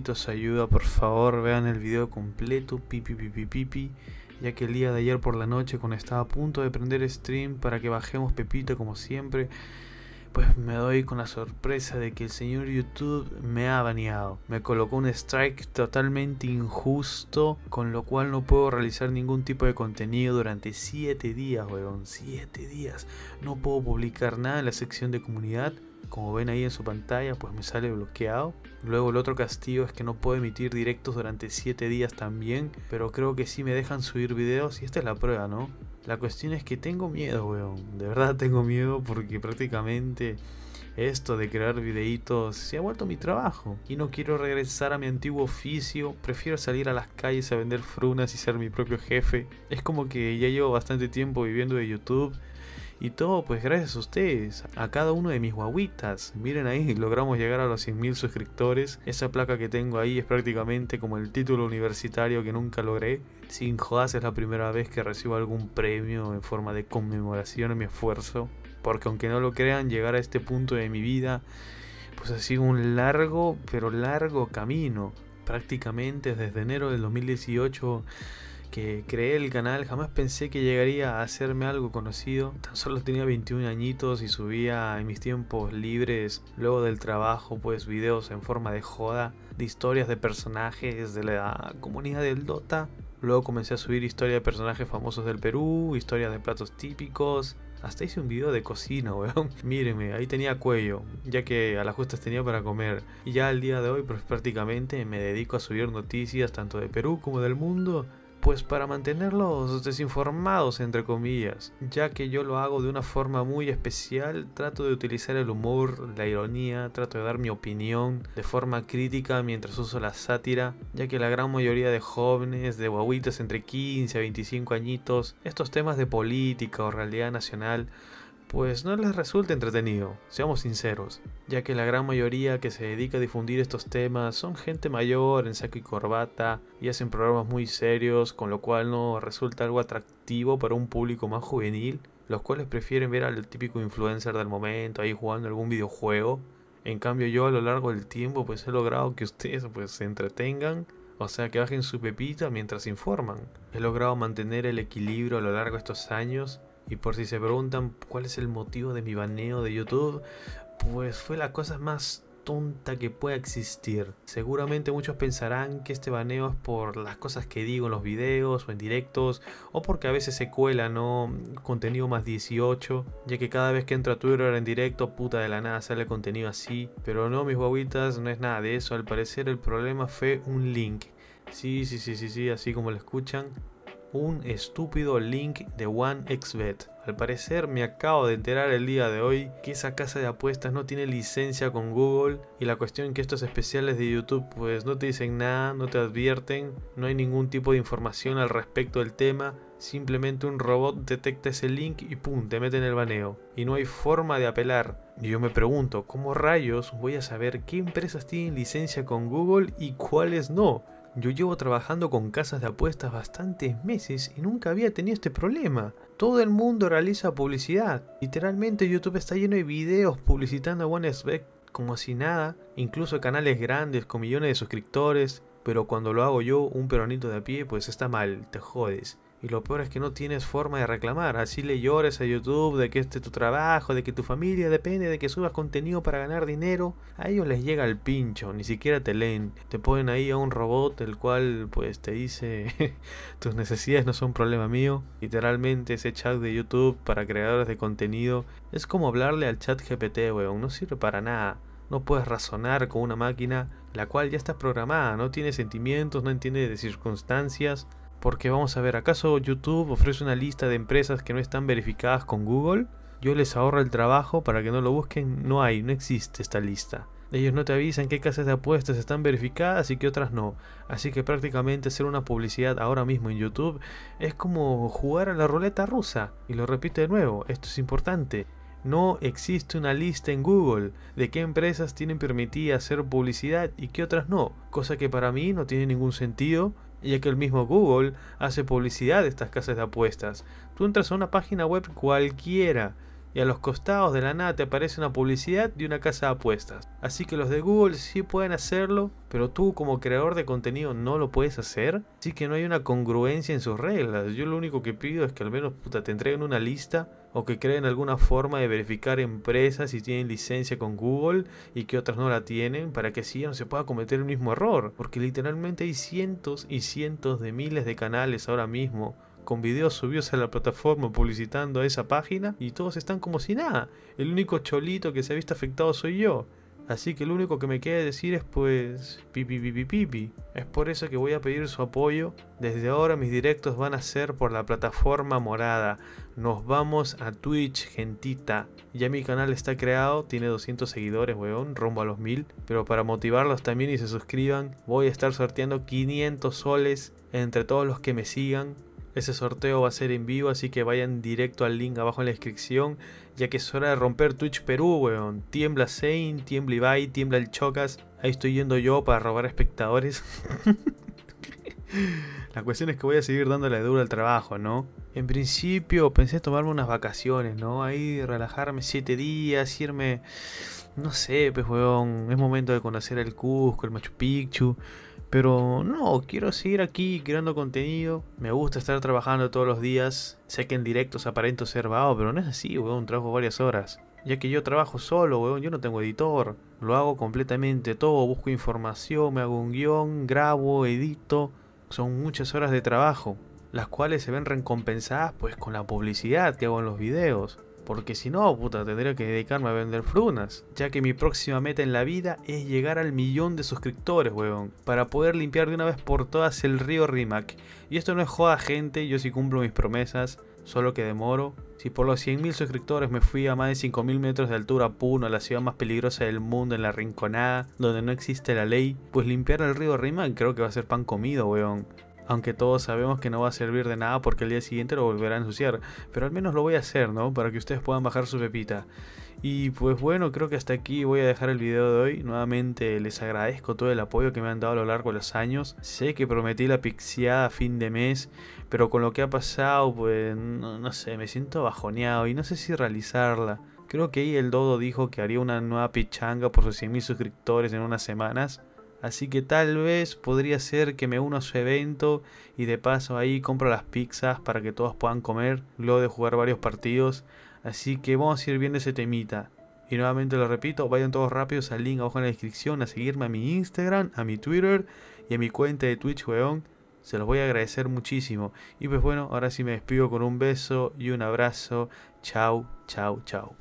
necesito ayuda, por favor vean el video completo, pipi pipi pipi, ya que el día de ayer por la noche cuando estaba a punto de prender stream para que bajemos Pepita como siempre, pues me doy con la sorpresa de que el señor YouTube me ha baneado. Me colocó un strike totalmente injusto, con lo cual no puedo realizar ningún tipo de contenido durante 7 días, weón. 7 días. No puedo publicar nada en la sección de comunidad. Como ven ahí en su pantalla, pues me sale bloqueado. Luego el otro castigo es que no puedo emitir directos durante 7 días también, pero creo que sí me dejan subir videos y esta es la prueba, ¿no? La cuestión es que tengo miedo, weón. De verdad tengo miedo porque prácticamente esto de crear videitos se ha vuelto mi trabajo. Y no quiero regresar a mi antiguo oficio, prefiero salir a las calles a vender frunas y ser mi propio jefe. Es como que ya llevo bastante tiempo viviendo de YouTube y todo pues gracias a ustedes, a cada uno de mis guaguitas. Miren ahí, logramos llegar a los 100.000 suscriptores. Esa placa que tengo ahí es prácticamente como el título universitario que nunca logré. Sin jodas es la primera vez que recibo algún premio en forma de conmemoración a mi esfuerzo. Porque aunque no lo crean, llegar a este punto de mi vida pues ha sido un largo, pero largo camino. Prácticamente desde enero del 2018 que creé el canal, jamás pensé que llegaría a hacerme algo conocido. Tan solo tenía 21 añitos y subía en mis tiempos libres, luego del trabajo, pues videos en forma de joda, de historias de personajes de la comunidad del Dota. Luego comencé a subir historias de personajes famosos del Perú, historias de platos típicos. Hasta hice un video de cocina, weón. Mírenme, ahí tenía cuello, ya que a las justas tenía para comer. Y ya al día de hoy, pues prácticamente me dedico a subir noticias tanto de Perú como del mundo pues para mantenerlos desinformados, entre comillas, ya que yo lo hago de una forma muy especial, trato de utilizar el humor, la ironía, trato de dar mi opinión de forma crítica mientras uso la sátira, ya que la gran mayoría de jóvenes, de guaguitas entre 15 a 25 añitos, estos temas de política o realidad nacional, pues no les resulta entretenido, seamos sinceros, ya que la gran mayoría que se dedica a difundir estos temas son gente mayor en saco y corbata y hacen programas muy serios, con lo cual no resulta algo atractivo para un público más juvenil, los cuales prefieren ver al típico influencer del momento ahí jugando algún videojuego. En cambio yo a lo largo del tiempo pues he logrado que ustedes pues se entretengan o sea que bajen su pepita mientras informan. He logrado mantener el equilibrio a lo largo de estos años y por si se preguntan cuál es el motivo de mi baneo de YouTube, pues fue la cosa más tonta que pueda existir. Seguramente muchos pensarán que este baneo es por las cosas que digo en los videos o en directos, o porque a veces se cuela, ¿no? Contenido más 18, ya que cada vez que entro a Twitter en directo, puta de la nada sale contenido así. Pero no, mis guaguitas, no es nada de eso. Al parecer el problema fue un link. Sí, sí, sí, sí, sí, así como lo escuchan un estúpido link de OneXBet. Al parecer me acabo de enterar el día de hoy que esa casa de apuestas no tiene licencia con Google y la cuestión que estos especiales de YouTube pues no te dicen nada, no te advierten, no hay ningún tipo de información al respecto del tema, simplemente un robot detecta ese link y pum, te mete en el baneo y no hay forma de apelar. Y yo me pregunto, ¿cómo rayos voy a saber qué empresas tienen licencia con Google y cuáles no? Yo llevo trabajando con casas de apuestas bastantes meses y nunca había tenido este problema. Todo el mundo realiza publicidad. Literalmente YouTube está lleno de videos publicitando a OneSpec como si nada. Incluso canales grandes con millones de suscriptores. Pero cuando lo hago yo, un peronito de a pie, pues está mal, te jodes. Y lo peor es que no tienes forma de reclamar. Así le llores a YouTube de que este es tu trabajo, de que tu familia depende de que subas contenido para ganar dinero. A ellos les llega el pincho, ni siquiera te leen. Te ponen ahí a un robot el cual pues te dice tus necesidades no son problema mío. Literalmente ese chat de YouTube para creadores de contenido es como hablarle al chat GPT, weón. No sirve para nada. No puedes razonar con una máquina la cual ya está programada, no tiene sentimientos, no entiende de circunstancias. Porque vamos a ver, ¿acaso YouTube ofrece una lista de empresas que no están verificadas con Google? Yo les ahorro el trabajo para que no lo busquen. No hay, no existe esta lista. Ellos no te avisan qué casas de apuestas están verificadas y qué otras no. Así que prácticamente hacer una publicidad ahora mismo en YouTube es como jugar a la ruleta rusa. Y lo repito de nuevo, esto es importante. No existe una lista en Google de qué empresas tienen permitida hacer publicidad y qué otras no, cosa que para mí no tiene ningún sentido, ya que el mismo Google hace publicidad de estas casas de apuestas. Tú entras a una página web cualquiera y a los costados de la nada te aparece una publicidad de una casa de apuestas. Así que los de Google sí pueden hacerlo, pero tú como creador de contenido no lo puedes hacer. Así que no hay una congruencia en sus reglas. Yo lo único que pido es que al menos te entreguen una lista o que creen alguna forma de verificar empresas si tienen licencia con Google y que otras no la tienen para que así no se pueda cometer el mismo error. Porque literalmente hay cientos y cientos de miles de canales ahora mismo con videos subidos a la plataforma publicitando esa página y todos están como si nada. El único cholito que se ha visto afectado soy yo. Así que lo único que me queda decir es pues pipi pipi pipi. Es por eso que voy a pedir su apoyo. Desde ahora mis directos van a ser por la plataforma morada. Nos vamos a Twitch, gentita. Ya mi canal está creado, tiene 200 seguidores, weón, rumbo a los 1000. Pero para motivarlos también y se suscriban, voy a estar sorteando 500 soles entre todos los que me sigan ese sorteo va a ser en vivo, así que vayan directo al link abajo en la descripción, ya que es hora de romper Twitch Perú, weón. Tiembla Zane, tiembla Ibai, tiembla el Chocas. Ahí estoy yendo yo para robar espectadores. la cuestión es que voy a seguir dándole duro al trabajo, ¿no? En principio pensé tomarme unas vacaciones, ¿no? Ahí relajarme siete días, irme... No sé, pues weón, es momento de conocer el Cusco, el Machu Picchu pero no, quiero seguir aquí creando contenido. Me gusta estar trabajando todos los días. Sé que en directos aparento ser vago, pero no es así, weón. Trabajo varias horas. Ya que yo trabajo solo, weón. Yo no tengo editor. Lo hago completamente todo. Busco información, me hago un guión, grabo, edito. Son muchas horas de trabajo. Las cuales se ven recompensadas pues con la publicidad que hago en los videos porque si no, puta, tendría que dedicarme a vender frunas, ya que mi próxima meta en la vida es llegar al millón de suscriptores, weón, para poder limpiar de una vez por todas el río Rimac. Y esto no es joda, gente, yo sí cumplo mis promesas, solo que demoro. Si por los 100.000 suscriptores me fui a más de 5.000 metros de altura a Puno, la ciudad más peligrosa del mundo, en la rinconada, donde no existe la ley, pues limpiar el río Rimac creo que va a ser pan comido, weón aunque todos sabemos que no va a servir de nada porque el día siguiente lo volverá a ensuciar, pero al menos lo voy a hacer, ¿no? Para que ustedes puedan bajar su pepita. Y pues bueno, creo que hasta aquí voy a dejar el video de hoy. Nuevamente les agradezco todo el apoyo que me han dado a lo largo de los años. Sé que prometí la pixiada a fin de mes, pero con lo que ha pasado, pues no, no sé, me siento bajoneado y no sé si realizarla. Creo que ahí el Dodo dijo que haría una nueva pichanga por sus 100.000 suscriptores en unas semanas. Así que tal vez podría ser que me uno a su evento y de paso ahí compro las pizzas para que todos puedan comer, luego de jugar varios partidos. Así que vamos a ir viendo ese temita. Y nuevamente lo repito, vayan todos rápidos al link abajo en la descripción, a seguirme a mi Instagram, a mi Twitter y a mi cuenta de Twitch, weón. Se los voy a agradecer muchísimo. Y pues bueno, ahora sí me despido con un beso y un abrazo. Chau, chau, chau.